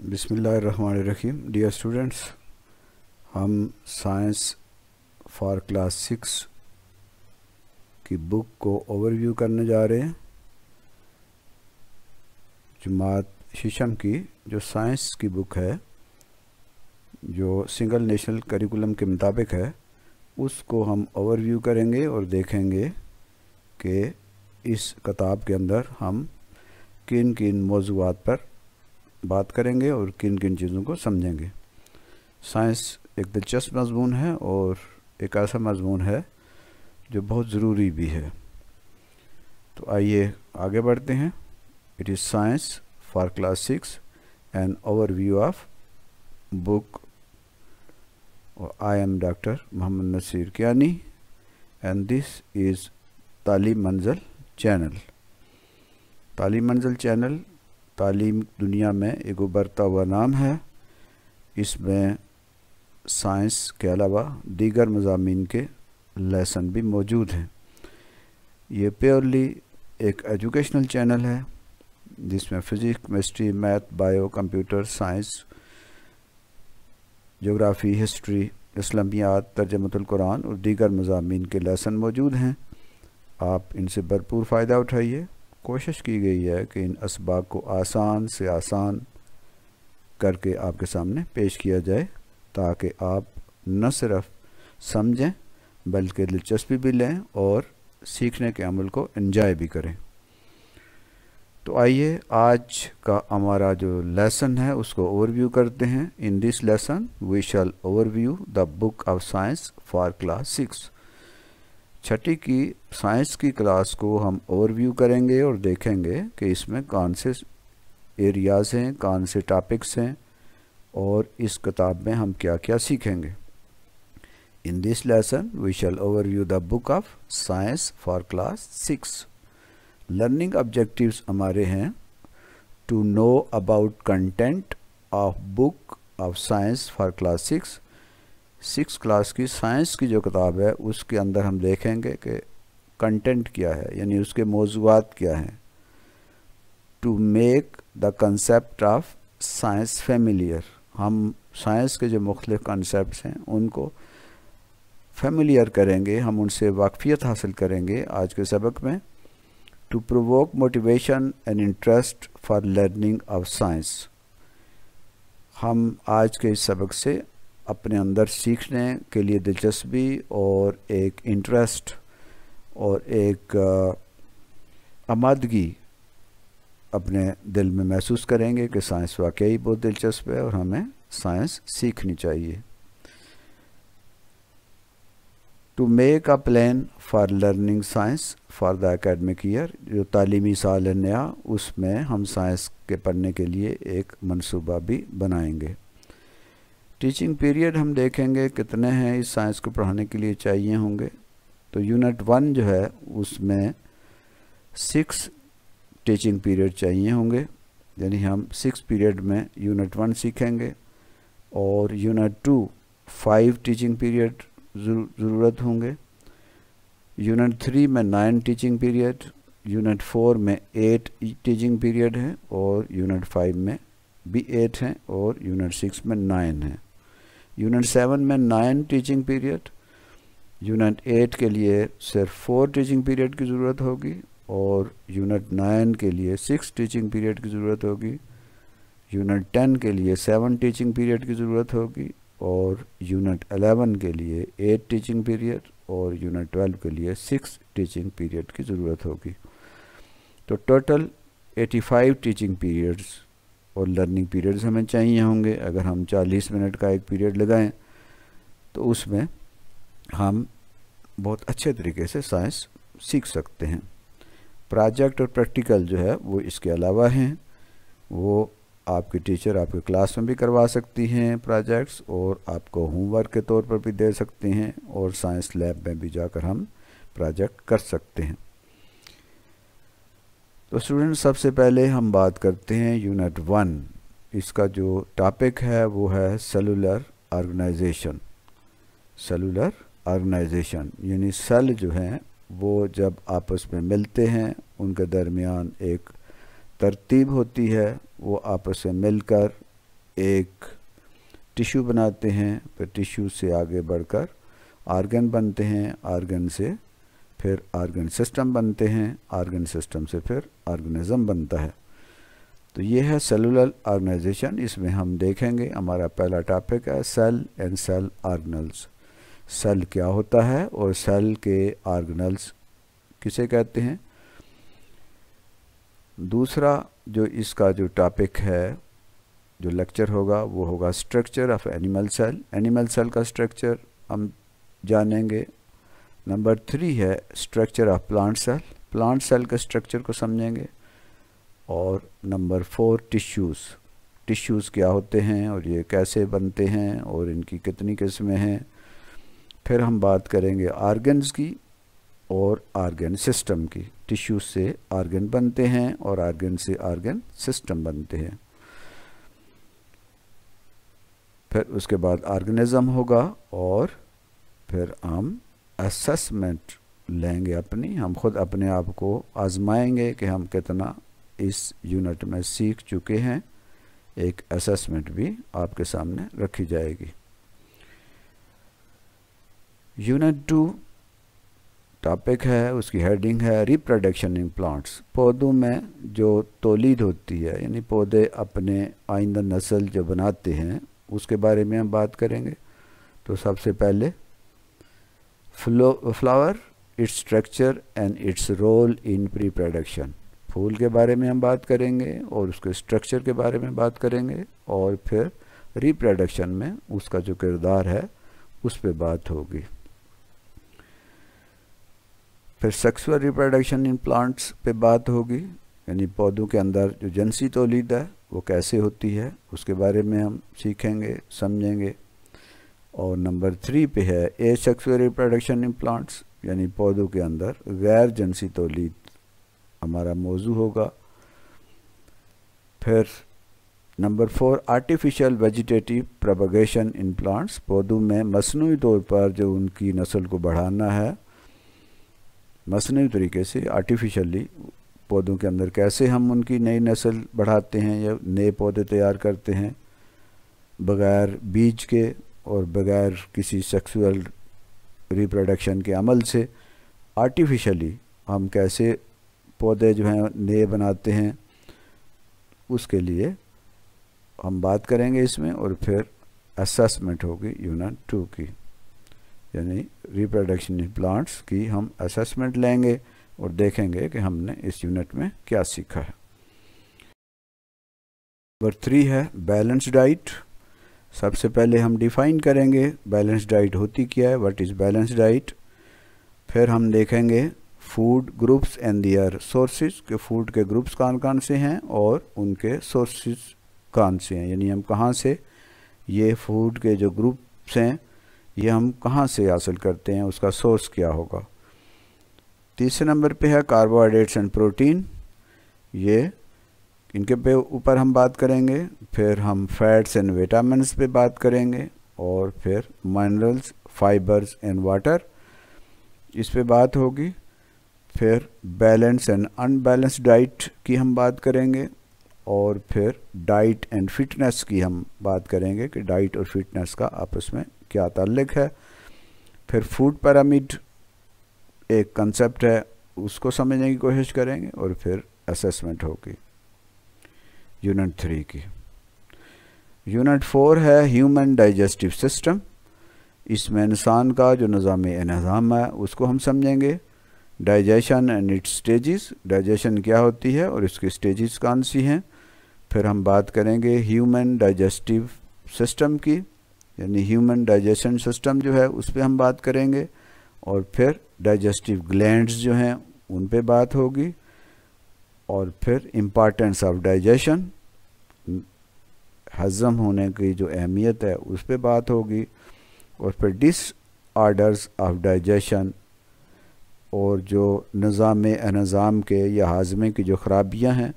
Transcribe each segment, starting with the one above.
बिसमीम dear students हम science for class six की बुक को ओवरव्यू करने जा रहे हैं जमात शीशम की जो साइंस की बुक है जो सिंगल नेशनल करिकुलम के मुताबिक है उसको हम ओवरव्यू करेंगे और देखेंगे कि इस किताब के अंदर हम किन किन मौजूद पर बात करेंगे और किन किन चीज़ों को समझेंगे साइंस एक दिलचस्प मजमून है और एक ऐसा मजमून है जो बहुत ज़रूरी भी है तो आइए आगे बढ़ते हैं it is science for class six and overview of book और I am doctor Mohammad Naseer Kiyani and this is Tali Manzil channel तालीम मंजिल चैनल तालीम दुनिया में एक उबरता हुआ नाम है इसमें साइंस के अलावा दीगर मजामी के लेसन भी मौजूद हैं ये प्योरली एक एजुकेशनल चैनल है जिसमें physics chemistry math bio computer science geography history इस्लामियात तर्जमतुल्कुरान और दीगर मजामी के लेसन मौजूद हैं आप इनसे भरपूर फ़ायदा उठाइए कोशिश की गई है कि इन इसबाक को आसान से आसान करके आपके सामने पेश किया जाए ताकि आप न सिर्फ समझें बल्कि दिलचस्पी भी लें और सीखने के अमल को इन्जॉय भी करें तो आइए आज का हमारा जो लेसन है उसको ओवरव्यू करते हैं in this lesson we shall overview the book of science for class six छठी की साइंस की क्लास को हम ओवरव्यू करेंगे और देखेंगे कि इसमें कौन से एरियाज हैं कौन से टॉपिक्स हैं और इस किताब में हम क्या क्या सीखेंगे in this lesson we shall overview the book of science for class six learning objectives हमारे हैं to know about content of book of science for class six six class की साइंस की जो किताब है उसके अंदर हम देखेंगे कि कंटेंट क्या है यानी उसके मौजूद क्या हैं to make the concept of science familiar हम साइंस के जो मुख्त कन्सेप्ट हैं उनको फेमिलियर करेंगे हम उनसे वाकफियत हासिल करेंगे आज के सबक में to provoke motivation and interest for learning of science हम आज के इस सबक से अपने अंदर सीखने के लिए दिलचस्पी और एक इंटरेस्ट और एक आमादगी अपने दिल में महसूस करेंगे कि साइंस वाकई बहुत दिलचस्प है और हमें साइंस सीखनी चाहिए to make a plan for learning science for the academic year जो तालीमी साल है नया उसमें हम साइंस के पढ़ने के लिए एक मनसूबा भी बनाएंगे टीचिंग पीरियड हम देखेंगे कितने हैं इस साइंस को पढ़ाने के लिए चाहिए होंगे तो यूनिट वन जो है उसमें सिक्स टीचिंग पीरियड चाहिए होंगे यानी हम सिक्स पीरियड में यूनिट वन सीखेंगे और unit two five teaching period ज़रूरत होंगे यूनिट थ्री में nine teaching period unit four में एट टीचिंग पीरियड है और यूनिट फाइव में भी एट हैं और यूनिट सिक्स में नाइन हैं यूनिट सेवन में nine teaching period unit eight के लिए सिर्फ फोर टीचिंग पीरियड की ज़रूरत होगी और यूनिट नाइन के लिए सिक्स टीचिंग पीरियड की ज़रूरत होगी यूनिट टेन के लिए सेवन टीचिंग पीरियड की ज़रूरत होगी और यूनिट अलेवन के लिए एट टीचिंग पीरियड और यूनिट ट्वेल्व के लिए सिक्स टीचिंग पीरियड की ज़रूरत होगी तो total eighty five teaching periods और लर्निंग पीरियड्स हमें चाहिए होंगे अगर हम 40 मिनट का एक पीरियड लगाएं तो उसमें हम बहुत अच्छे तरीके से साइंस सीख सकते हैं प्रोजेक्ट और प्रैक्टिकल जो है वो इसके अलावा हैं वो आपके टीचर आपके क्लास में भी करवा सकती हैं प्रोजेक्ट्स और आपको होमवर्क के तौर पर भी दे सकते हैं और साइंस लैब में भी जाकर हम प्रोजेक्ट कर सकते हैं तो स्टूडेंट सबसे पहले हम बात करते हैं यूनिट वन इसका जो टॉपिक है वो है सेलुलर ऑर्गेनाइजेशन सेलुलर ऑर्गेनाइजेशन यानी सेल जो हैं वो जब आपस में मिलते हैं उनके दरमियान एक तरतीब होती है वो आपस में मिलकर एक टिश्यू बनाते हैं फिर टिश्यू से आगे बढ़कर आर्गन बनते हैं आर्गन से फिर आर्गन सिस्टम बनते हैं आर्गन सिस्टम से फिर ऑर्गेनिज्म बनता है तो ये है सेलुलर ऑर्गेनाइजेशन इसमें हम देखेंगे हमारा पहला टॉपिक है cell and cell organelles cell क्या होता है और सेल के ऑर्गनल्स किसे कहते हैं दूसरा जो इसका जो टॉपिक है जो लेक्चर होगा वो होगा structure of animal cell animal cell का स्ट्रक्चर हम जानेंगे नंबर थ्री है structure of plant cell plant cell के स्ट्रक्चर को समझेंगे और नंबर फोर टिश्यूज़ टिश्यूज़ क्या होते हैं और ये कैसे बनते हैं और इनकी कितनी किस्में हैं फिर हम बात करेंगे आर्गन्स की और आर्गन सिस्टम की टिश्यू से आर्गन बनते हैं और आर्गन से आर्गन सिस्टम बनते हैं फिर उसके बाद आर्गेनिज्म होगा और फिर हम असेसमेंट लेंगे अपनी हम खुद अपने आप को आजमाएंगे कि हम कितना इस यूनिट में सीख चुके हैं एक असेसमेंट भी आपके सामने रखी जाएगी यूनिट टू टॉपिक है उसकी हेडिंग है रिप्रोडक्शन इन प्लांट्स पौधों में जो तोलीद होती है यानी पौधे अपने आइंदा नस्ल जो बनाते हैं उसके बारे में हम बात करेंगे तो सबसे पहले flower its structure and its role in reproduction फूल के बारे में हम बात करेंगे और उसके स्ट्रक्चर के बारे में बात करेंगे और फिर रिप्रोडक्शन में उसका जो किरदार है उस पर बात होगी फिर सेक्सुअल रिप्रोडक्शन इन प्लांट्स पे बात होगी यानी पौधों के अंदर जो जनसी तोलीद है वो कैसे होती है उसके बारे में हम सीखेंगे समझेंगे और नंबर थ्री पे है ए सेक्सुअल रिप्रोडक्शन इम्प्लांट्स यानी पौधों के अंदर गैर जनसी तोलीद हमारा मौजू होगा फिर number four artificial vegetative propagation in plants पौधों में मसनू तौर पर जो उनकी नस्ल को बढ़ाना है मसनू तरीके से आर्टिफिशली पौधों के अंदर कैसे हम उनकी नई नस्ल बढ़ाते हैं या नए पौधे तैयार करते हैं बगैर बीज के और बगैर किसी सेक्सुअल रिप्रोडक्शन के अमल से आर्टिफिशली हम कैसे पौधे जो हैं नए बनाते हैं उसके लिए हम बात करेंगे इसमें और फिर असेसमेंट होगी यूनिट टू की यानी रिप्रोडक्शन इन प्लांट्स की हम असेसमेंट लेंगे और देखेंगे कि हमने इस यूनिट में क्या सीखा है नंबर थ्री है बैलेंस डाइट सबसे पहले हम डिफ़ाइन करेंगे बैलेंस डाइट होती क्या है व्हाट इज़ बैलेंस डाइट फिर हम देखेंगे food groups and their sources के फूड के ग्रुप्स कौन कौन से हैं और उनके सोर्सेज कौन से हैं यानी हम कहाँ से ये फूड के जो ग्रुप्स हैं ये हम कहाँ से हासिल करते हैं उसका सोर्स क्या होगा तीसरे नंबर पे है कार्बोहाइड्रेट्स एंड प्रोटीन ये इनके पे ऊपर हम बात करेंगे फिर हम फैट्स एंड विटामिन पे बात करेंगे और फिर मिनरल्स फाइबर्स एंड वाटर इस पे बात होगी फिर बैलेंस एंड अनबैलेंस डाइट की हम बात करेंगे और फिर डाइट एंड फिटनेस की हम बात करेंगे कि डाइट और फिटनेस का आपस में क्या ताल्लुक है फिर फूड पैरामिड एक कंसेप्ट है उसको समझने की कोशिश करेंगे और फिर असेसमेंट होगी यूनिट थ्री की यूनिट फोर है ह्यूमन डाइजेस्टिव सिस्टम इसमें इंसान का जो निज़ाम नज़ाम है उसको हम समझेंगे digestion and its stages digestion क्या होती है और इसकी स्टेजेस कौन सी हैं फिर हम बात करेंगे ह्यूमन डाइजेस्टिव सिस्टम की यानी ह्यूमन डाइजेशन सिस्टम जो है उस पर हम बात करेंगे और फिर डाइजेस्टिव ग्लैंड्स जो हैं उन पे बात होगी और फिर इम्पार्टेंस ऑफ डाइजेशन हज़म होने की जो अहमियत है उस पर बात होगी और फिर डिसऑर्डर्स ऑफ डाइजेशन और जो निज़ाम अनज़ाम के या हाजमे की जो ख़राबियाँ हैं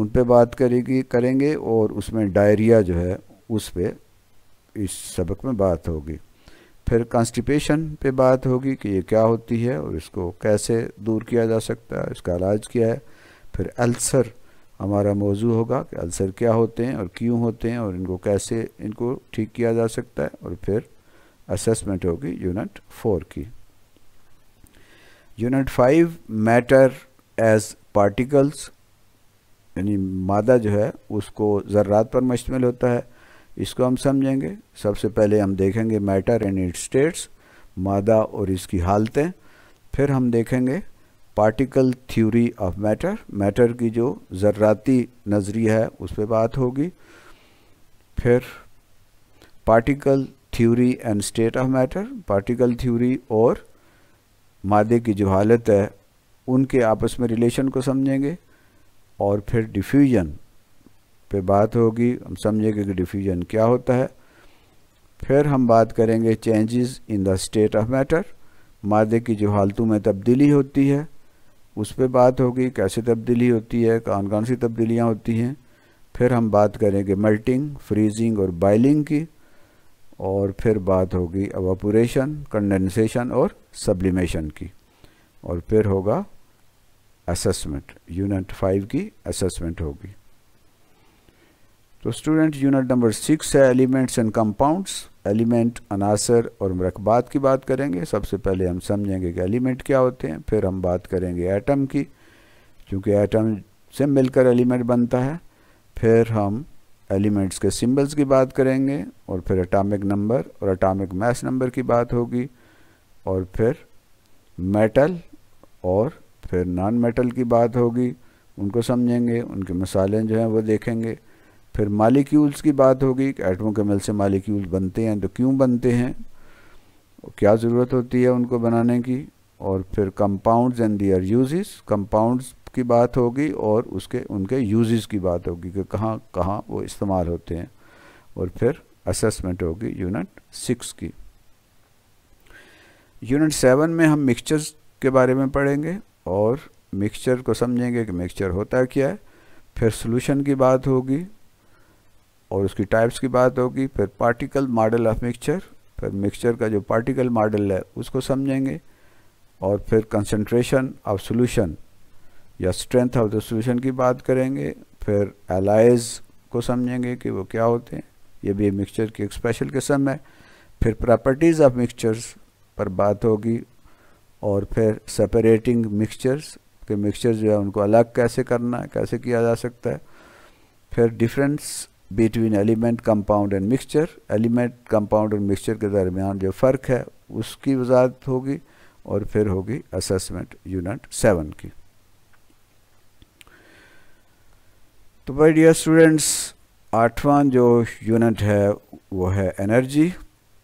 उन पे बात करेगी करेंगे और उसमें डायरिया जो है उस पर इस सबक में बात होगी फिर कॉन्स्टिपेशन पे बात होगी कि ये क्या होती है और इसको कैसे दूर किया जा सकता है इसका इलाज क्या है फिर अल्सर हमारा मौजू होगा कि अल्सर क्या होते हैं और क्यों होते हैं और इनको कैसे इनको ठीक किया जा सकता है और फिर असेसमेंट होगी यूनिट फोर की unit five matter as particles यानी मादा जो है उसको ज़र्रात पर मुश्तमिल होता है इसको हम समझेंगे सबसे पहले हम देखेंगे मैटर एंड इट स्टेट्स मादा और इसकी हालतें फिर हम देखेंगे particle theory of matter matter की जो ज़र्राती नज़रिया है उस पर बात होगी फिर particle theory and state of matter particle theory और मादे की जो हालत है उनके आपस में रिलेशन को समझेंगे और फिर डिफ्यूजन पे बात होगी हम समझेंगे कि डिफ्यूजन क्या होता है फिर हम बात करेंगे changes in the state of matter मादे की जो हालतों में तब्दीली होती है उस पर बात होगी कैसे तब्दीली होती है कौन कौन सी तब्दीलियाँ होती हैं फिर हम बात करेंगे मल्टिंग फ्रीजिंग और बाइलिंग की और फिर बात होगी एवापोरेशन कंडेंसेशन और सब्लिमेशन की और फिर होगा असेसमेंट यूनिट फाइव की असेसमेंट होगी तो स्टूडेंट यूनिट नंबर सिक्स है एलिमेंट्स एंड कंपाउंड्स एलिमेंट अनासर और मरकबात की बात करेंगे सबसे पहले हम समझेंगे कि एलिमेंट क्या होते हैं फिर हम बात करेंगे एटम की क्योंकि एटम से मिलकर एलिमेंट बनता है फिर हम एलिमेंट्स के सिंबल्स की बात करेंगे और फिर एटॉमिक नंबर और एटॉमिक मैस नंबर की बात होगी और फिर मेटल और फिर नॉन मेटल की बात होगी उनको समझेंगे उनके मसाले जो हैं वो देखेंगे फिर मालिक्यूल्स की बात होगी कि एटमोकेमल से मालिक्यूल बनते हैं तो क्यों बनते हैं क्या ज़रूरत होती है उनको बनाने की और फिर compounds and their uses compounds की बात होगी और उसके उनके यूजेस की बात होगी कि कहाँ कहाँ वो इस्तेमाल होते हैं और फिर असेसमेंट होगी यूनिट सिक्स की यूनिट सेवन में हम मिक्सचर्स के बारे में पढ़ेंगे और मिक्सचर को समझेंगे कि मिक्सचर होता क्या है फिर सोल्यूशन की बात होगी और उसकी टाइप्स की बात होगी फिर पार्टिकल मॉडल ऑफ मिक्सचर फिर मिक्सचर का जो पार्टिकल मॉडल है उसको समझेंगे और फिर कंसनट्रेशन ऑफ सोल्यूशन या स्ट्रेंथ ऑफ द सोल्यूशन की बात करेंगे फिर एलाइज को समझेंगे कि वो क्या होते हैं ये भी मिक्सचर की एक स्पेशल किस्म है फिर प्रॉपर्टीज़ ऑफ मिक्सचर्स पर बात होगी और फिर सेपरेटिंग मिक्सचर्स के मिक्सचर जो है उनको अलग कैसे करना है कैसे किया जा सकता है फिर difference between element compound and mixture element compound और मिक्सचर के दरमियान जो फ़र्क है उसकी वजाहत होगी और फिर होगी असेसमेंट यूनिट सेवन की तो भाई डियर स्टूडेंट्स आठवां जो यूनिट है वो है एनर्जी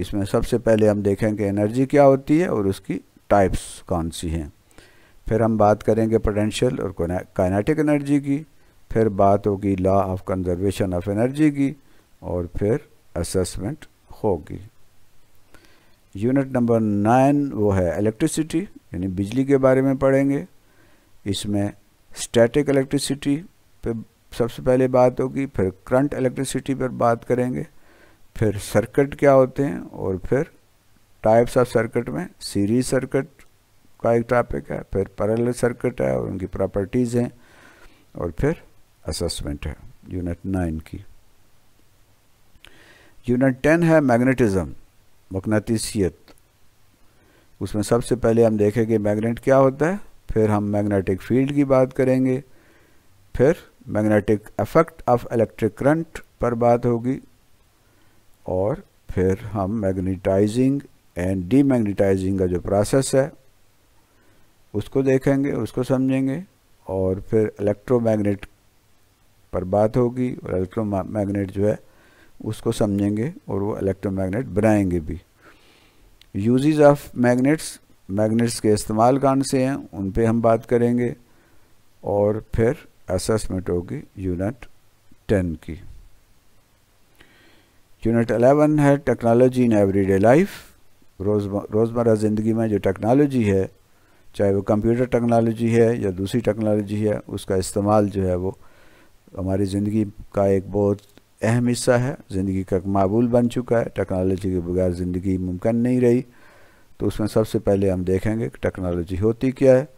इसमें सबसे पहले हम देखेंगे एनर्जी क्या होती है और उसकी टाइप्स कौन सी हैं फिर हम बात करेंगे पोटेंशियल और काइनेटिक एनर्जी की फिर बात होगी law of conservation of energy की और फिर असेसमेंट होगी यूनिट नंबर नाइन वो है इलेक्ट्रिसिटी यानी बिजली के बारे में पढ़ेंगे इसमें स्टैटिक इलेक्ट्रिसिटी पे सबसे पहले बात होगी फिर करंट इलेक्ट्रिसिटी पर बात करेंगे फिर सर्किट क्या होते हैं और फिर टाइप्स ऑफ सर्किट में सीरीज सर्किट का एक टॉपिक है फिर पैरेलल सर्किट है और उनकी प्रॉपर्टीज़ हैं और फिर असेसमेंट है यूनिट नाइन की यूनिट टेन है मैग्नेटिज़्म मकनतीसियत उसमें सबसे पहले हम देखेंगे मैग्नेट क्या होता है फिर हम मैग्नेटिक फील्ड की बात करेंगे फिर magnetic effect of electric current पर बात होगी और फिर हम मैग्नेटाइजिंग एंड डीमैग्नेटाइजिंग का जो प्रोसेस है उसको देखेंगे उसको समझेंगे और फिर इलेक्ट्रोमैग्नेट पर बात होगी और मैगनेट जो है उसको समझेंगे और वो इलेक्ट्रोमैग्नेट बनाएंगे भी यूजेज ऑफ मैग्नेट्स मैग्नेट्स के इस्तेमाल कौन से हैं उन पे हम बात करेंगे और फिर असेसमेंट होगी यूनिट टेन की यूनिट अलेवन है टेक्नोलॉजी इन एवरीडे लाइफ रोज रोज़मर्रा ज़िंदगी में जो टेक्नोलॉजी है चाहे वो कंप्यूटर टेक्नोलॉजी है या दूसरी टेक्नोलॉजी है उसका इस्तेमाल जो है वो हमारी ज़िंदगी का एक बहुत अहम हिस्सा है ज़िंदगी का मामूल बन चुका है टेक्नोलॉजी के बगैर ज़िंदगी मुमकिन नहीं रही तो उसमें सबसे पहले हम देखेंगे कि टेक्नोलॉजी होती क्या है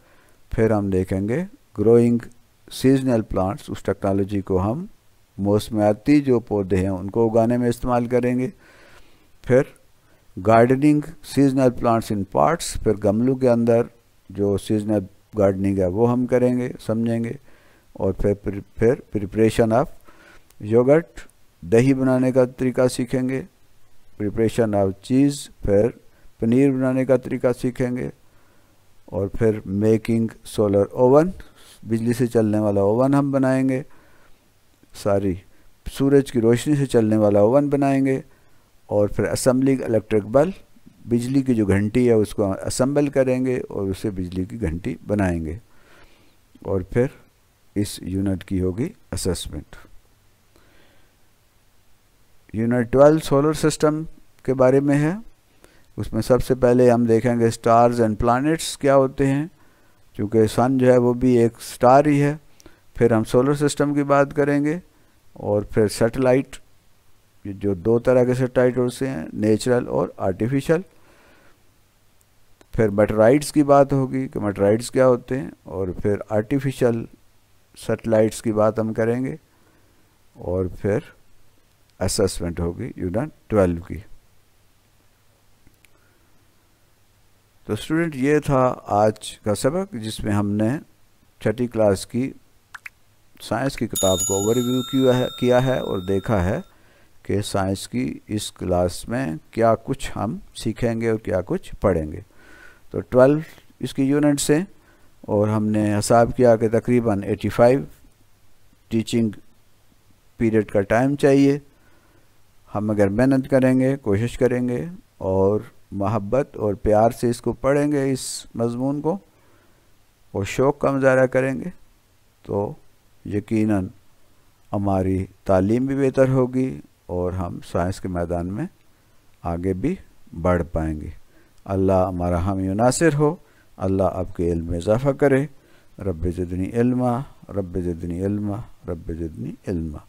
फिर हम देखेंगे ग्रोइंग सीजनल प्लांट्स उस टेक्नोलॉजी को हम मौसमियाती जो पौधे हैं उनको उगाने में इस्तेमाल करेंगे फिर gardening seasonal plants in parts फिर गमलों के अंदर जो सीजनल गार्डनिंग है वो हम करेंगे समझेंगे और फिर फिर प्रिपरेशन ऑफ योगर्ट दही बनाने का तरीका सीखेंगे प्रिपरेशन ऑफ चीज़ फिर पनीर बनाने का तरीका सीखेंगे और फिर मेकिंग सोलर ओवन बिजली से चलने वाला ओवन हम बनाएंगे सारी सूरज की रोशनी से चलने वाला ओवन बनाएंगे और फिर असम्बलिंग इलेक्ट्रिक बल्ब बिजली की जो घंटी है उसको असम्बल करेंगे और उसे बिजली की घंटी बनाएंगे और फिर इस यूनिट की होगी assessment unit twelve solar system के बारे में है उसमें सबसे पहले हम देखेंगे स्टार्स एंड प्लैनेट्स क्या होते हैं क्योंकि सन जो है वो भी एक स्टार ही है फिर हम सोलर सिस्टम की बात करेंगे और फिर सेटेलाइट जो दो तरह के सेटेलाइट होते हैं नेचुरल और आर्टिफिशियल फिर मटराइड्स की बात होगी कि मटराइड्स क्या होते हैं और फिर आर्टिफिशियल सेटेलाइट्स की बात हम करेंगे और फिर असेसमेंट होगी यूनिट ट्वेल्व की तो स्टूडेंट ये था आज का सबक जिसमें हमने छठी क्लास की साइंस की किताब को ओवरव्यू किया है किया है और देखा है कि साइंस की इस क्लास में क्या कुछ हम सीखेंगे और क्या कुछ पढ़ेंगे तो ट्वेल्व इसकी यूनिट से और हमने हिसाब किया कि तकरीबन 85 टीचिंग पीरियड का टाइम चाहिए हम अगर मेहनत करेंगे कोशिश करेंगे और मोहब्बत और प्यार से इसको पढ़ेंगे इस मजमून को और शौक़ का मुजाहरा करेंगे तो यकीनन हमारी तालीम भी बेहतर होगी और हम साइंस के मैदान में आगे भी बढ़ पाएंगे अल्लाह हमारा हम नासिर हो अल्लाह आपके इल्म में इजाफ़ा करे रब ज़दनी इल्मा रब ज़दनी इल्मा रब ज़दनी इल्मा